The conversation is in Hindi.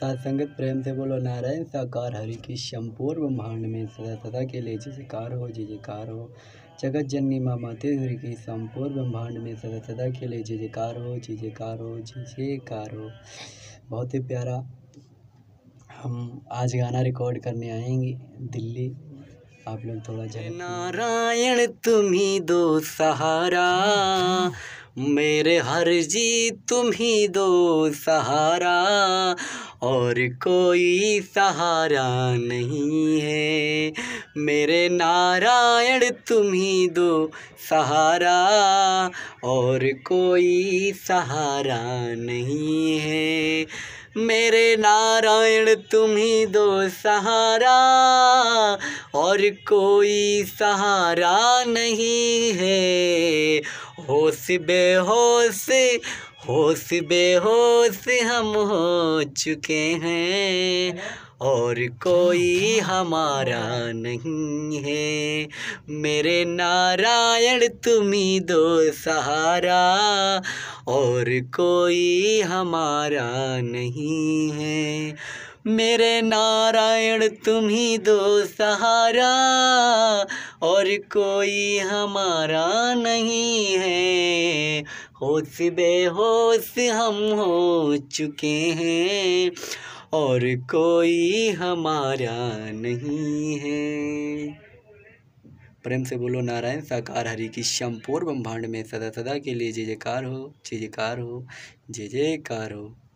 सत्संगत प्रेम से बोलो नारायण साकार हरि की शंपूर ब्रह्मांड में सदा सदा के लिए जयकार हो जय जयकार हो जगत जननी माँ माते हरि की संपूर्ण ब्रह्मांड में सदा सदा के लिए जय जयकार हो जय जयकार हो जय जयकार हो बहुत ही प्यारा हम आज गाना रिकॉर्ड करने आएंगे दिल्ली आप लोग थोड़ा जय नारायण तुम्ही दो सहारा मेरे हर जी तुम्ही दो सहारा और कोई सहारा नहीं है मेरे नारायण तुम ही दो सहारा और कोई सहारा नहीं है मेरे नारायण तुम ही दो सहारा और कोई सहारा नहीं है होश बेहोश होश बेहोश हम हो चुके हैं और कोई हमारा नहीं है मेरे नारायण तुम्हें दो सहारा और कोई हमारा नहीं है मेरे नारायण तुम ही दो सहारा और कोई हमारा नहीं है होश बेहोश हम हो चुके हैं और कोई हमारा नहीं है प्रेम से बोलो नारायण साकार हरि की संपूर्ण ब्रह्मांड में सदा सदा के लिए जय जयकार हो जय जयकार हो जय जयकार हो